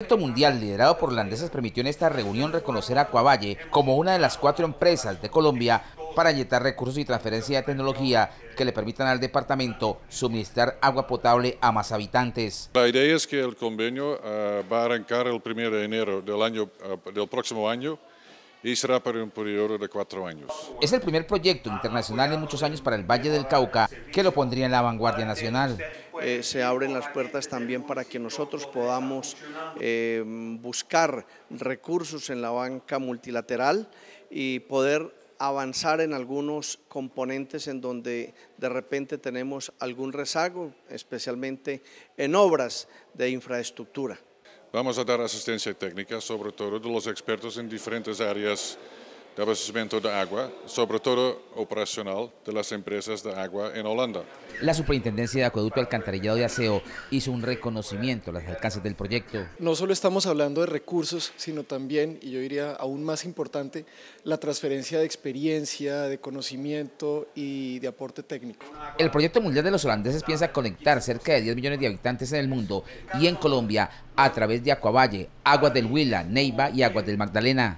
El proyecto mundial liderado por holandeses permitió en esta reunión reconocer a Acuavalle como una de las cuatro empresas de Colombia para inyectar recursos y transferencia de tecnología que le permitan al departamento suministrar agua potable a más habitantes. La idea es que el convenio ah, va a arrancar el 1 de enero del, año, ah, del próximo año y será para un periodo de cuatro años. Es el primer proyecto internacional en muchos años para el Valle del Cauca que lo pondría en la vanguardia nacional. Eh, se abren las puertas también para que nosotros podamos eh, buscar recursos en la banca multilateral y poder avanzar en algunos componentes en donde de repente tenemos algún rezago, especialmente en obras de infraestructura. Vamos a dar asistencia técnica, sobre todo de los expertos en diferentes áreas de abastecimiento de agua, sobre todo operacional de las empresas de agua en Holanda. La Superintendencia de Acueducto, Alcantarillado de Aseo hizo un reconocimiento a los alcances del proyecto. No solo estamos hablando de recursos, sino también, y yo diría aún más importante, la transferencia de experiencia, de conocimiento y de aporte técnico. El proyecto mundial de los holandeses piensa conectar cerca de 10 millones de habitantes en el mundo y en Colombia a través de Acuavalle, Aguas del Huila, Neiva y Aguas del Magdalena.